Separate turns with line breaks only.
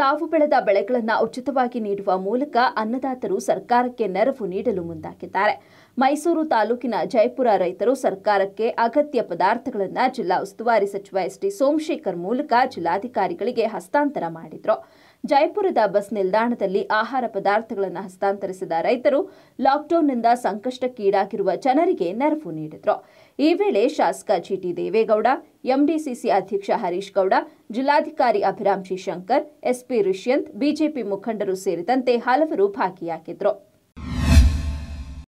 ತಾವು ಬೆಳೆದ ಬೆಳೆಗಳನ್ನು ಉಚಿತವಾಗಿ ನೀಡುವ ಮೂಲಕ ಅನ್ನದಾತರು ಸರ್ಕಾರಕ್ಕೆ ನೆರವು ನೀಡಲು ಮುಂದಾಗಿದ್ದಾರೆ ಮೈಸೂರು ತಾಲೂಕಿನ ಜಯಪುರ ರೈತರು ಸರ್ಕಾರಕ್ಕೆ ಅಗತ್ಯ ಪದಾರ್ಥಗಳನ್ನು ಜಿಲ್ಲಾ ಉಸ್ತುವಾರಿ ಸಚಿವ ಎಸ್ ಟಿ ಸೋಮಶೇಖರ್ ಮೂಲಕ ಜಿಲ್ಲಾಧಿಕಾರಿಗಳಿಗೆ ಹಸ್ತಾಂತರ ಮಾಡಿದರು ಜೈಪುರದ ಬಸ್ ನಿಲ್ದಾಣದಲ್ಲಿ ಆಹಾರ ಪದಾರ್ಥಗಳನ್ನು ಹಸ್ತಾಂತರಿಸಿದ ರೈತರು ಲಾಕ್ಡೌನ್ನಿಂದ ಸಂಕಷ್ಟಕ್ಕೀಡಾಗಿರುವ ಜನರಿಗೆ ನೆರವು ನೀಡಿದರು ಈ ವೇಳೆ ಶಾಸಕ ಜಿಟಿ ದೇವೇಗೌಡ ಎಂಡಿಸಿಸಿ ಅಧ್ಯಕ್ಷ ಹರೀಶ್ ಗೌಡ ಜಿಲ್ಲಾಧಿಕಾರಿ Abhiram G Shankar SP Rishyanth BJP ಮುಖಂಡರು ಸೇರಿದಂತೆ ಹಲವರು ಭಾಗಿಯಾಗಿದ್ದರು